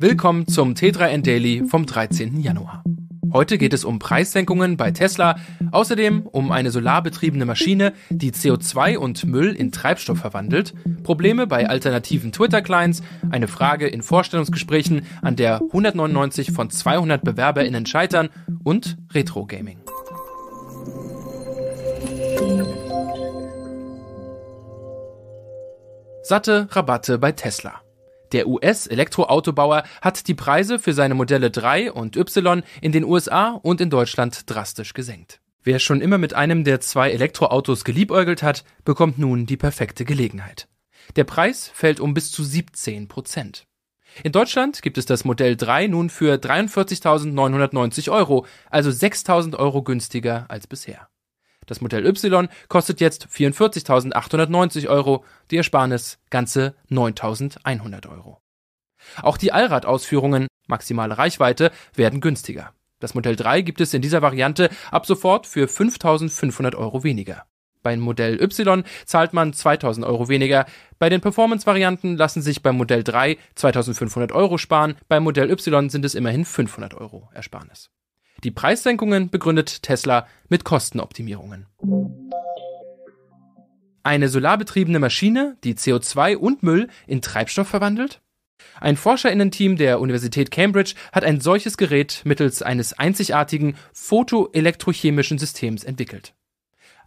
Willkommen zum T3N Daily vom 13. Januar. Heute geht es um Preissenkungen bei Tesla, außerdem um eine solarbetriebene Maschine, die CO2 und Müll in Treibstoff verwandelt, Probleme bei alternativen Twitter-Clients, eine Frage in Vorstellungsgesprächen, an der 199 von 200 BewerberInnen scheitern und Retro-Gaming. Satte Rabatte bei Tesla. Der US-Elektroautobauer hat die Preise für seine Modelle 3 und Y in den USA und in Deutschland drastisch gesenkt. Wer schon immer mit einem der zwei Elektroautos geliebäugelt hat, bekommt nun die perfekte Gelegenheit. Der Preis fällt um bis zu 17 Prozent. In Deutschland gibt es das Modell 3 nun für 43.990 Euro, also 6.000 Euro günstiger als bisher. Das Modell Y kostet jetzt 44.890 Euro, die Ersparnis ganze 9.100 Euro. Auch die Allradausführungen, maximale Reichweite, werden günstiger. Das Modell 3 gibt es in dieser Variante ab sofort für 5.500 Euro weniger. Beim Modell Y zahlt man 2000 Euro weniger. Bei den Performance-Varianten lassen sich beim Modell 3 2500 Euro sparen. Beim Modell Y sind es immerhin 500 Euro Ersparnis. Die Preissenkungen begründet Tesla mit Kostenoptimierungen. Eine solarbetriebene Maschine, die CO2 und Müll in Treibstoff verwandelt? Ein Forscherinnenteam der Universität Cambridge hat ein solches Gerät mittels eines einzigartigen photoelektrochemischen Systems entwickelt.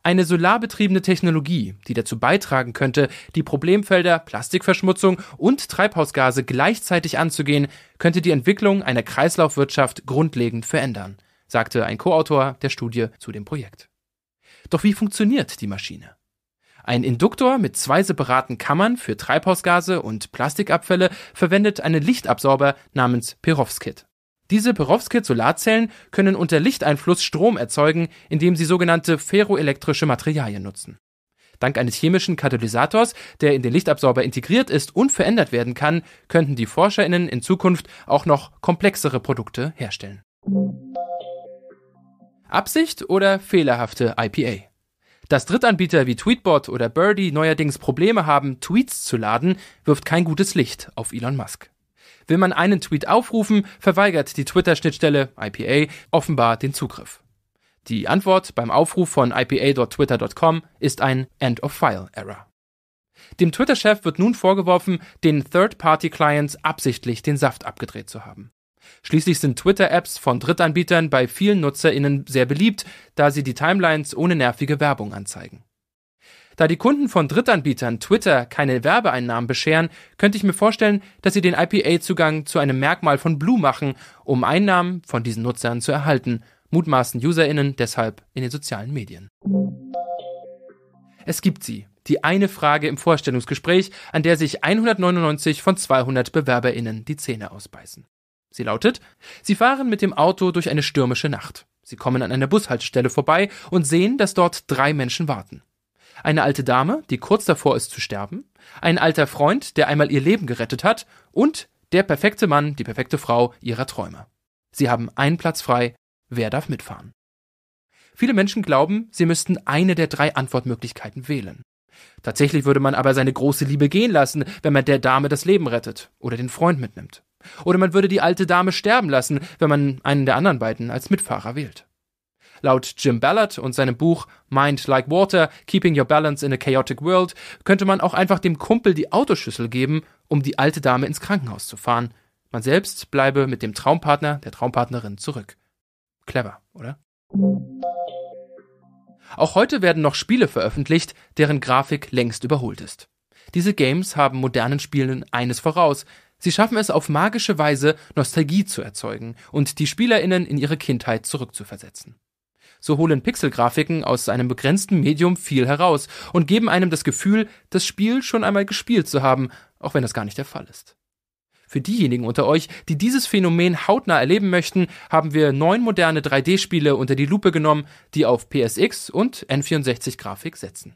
Eine solarbetriebene Technologie, die dazu beitragen könnte, die Problemfelder Plastikverschmutzung und Treibhausgase gleichzeitig anzugehen, könnte die Entwicklung einer Kreislaufwirtschaft grundlegend verändern, sagte ein Co-Autor der Studie zu dem Projekt. Doch wie funktioniert die Maschine? Ein Induktor mit zwei separaten Kammern für Treibhausgase und Plastikabfälle verwendet einen Lichtabsorber namens Perovskit. Diese Perovskit-Solarzellen können unter Lichteinfluss Strom erzeugen, indem sie sogenannte ferroelektrische Materialien nutzen. Dank eines chemischen Katalysators, der in den Lichtabsorber integriert ist und verändert werden kann, könnten die ForscherInnen in Zukunft auch noch komplexere Produkte herstellen. Absicht oder fehlerhafte IPA? Dass Drittanbieter wie Tweetbot oder Birdie neuerdings Probleme haben, Tweets zu laden, wirft kein gutes Licht auf Elon Musk. Will man einen Tweet aufrufen, verweigert die Twitter-Schnittstelle IPA offenbar den Zugriff. Die Antwort beim Aufruf von ipa.twitter.com ist ein End-of-File-Error. Dem Twitter-Chef wird nun vorgeworfen, den Third-Party-Clients absichtlich den Saft abgedreht zu haben. Schließlich sind Twitter-Apps von Drittanbietern bei vielen NutzerInnen sehr beliebt, da sie die Timelines ohne nervige Werbung anzeigen. Da die Kunden von Drittanbietern Twitter keine Werbeeinnahmen bescheren, könnte ich mir vorstellen, dass sie den IPA-Zugang zu einem Merkmal von Blue machen, um Einnahmen von diesen Nutzern zu erhalten, mutmaßen UserInnen deshalb in den sozialen Medien. Es gibt sie, die eine Frage im Vorstellungsgespräch, an der sich 199 von 200 BewerberInnen die Zähne ausbeißen. Sie lautet, Sie fahren mit dem Auto durch eine stürmische Nacht. Sie kommen an einer Bushaltestelle vorbei und sehen, dass dort drei Menschen warten eine alte Dame, die kurz davor ist zu sterben, ein alter Freund, der einmal ihr Leben gerettet hat und der perfekte Mann, die perfekte Frau ihrer Träume. Sie haben einen Platz frei, wer darf mitfahren? Viele Menschen glauben, sie müssten eine der drei Antwortmöglichkeiten wählen. Tatsächlich würde man aber seine große Liebe gehen lassen, wenn man der Dame das Leben rettet oder den Freund mitnimmt. Oder man würde die alte Dame sterben lassen, wenn man einen der anderen beiden als Mitfahrer wählt. Laut Jim Ballard und seinem Buch Mind Like Water, Keeping Your Balance in a Chaotic World, könnte man auch einfach dem Kumpel die Autoschüssel geben, um die alte Dame ins Krankenhaus zu fahren. Man selbst bleibe mit dem Traumpartner, der Traumpartnerin zurück. Clever, oder? Auch heute werden noch Spiele veröffentlicht, deren Grafik längst überholt ist. Diese Games haben modernen Spielen eines voraus. Sie schaffen es auf magische Weise, Nostalgie zu erzeugen und die Spielerinnen in ihre Kindheit zurückzuversetzen so holen Pixelgrafiken aus einem begrenzten Medium viel heraus und geben einem das Gefühl, das Spiel schon einmal gespielt zu haben, auch wenn das gar nicht der Fall ist. Für diejenigen unter euch, die dieses Phänomen hautnah erleben möchten, haben wir neun moderne 3D-Spiele unter die Lupe genommen, die auf PSX und N64-Grafik setzen.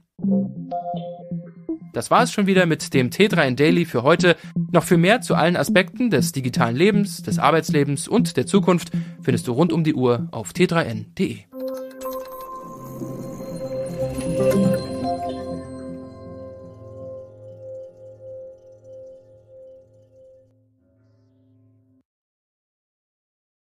Das war es schon wieder mit dem T3 n Daily für heute. Noch für mehr zu allen Aspekten des digitalen Lebens, des Arbeitslebens und der Zukunft findest du rund um die Uhr auf t3n.de.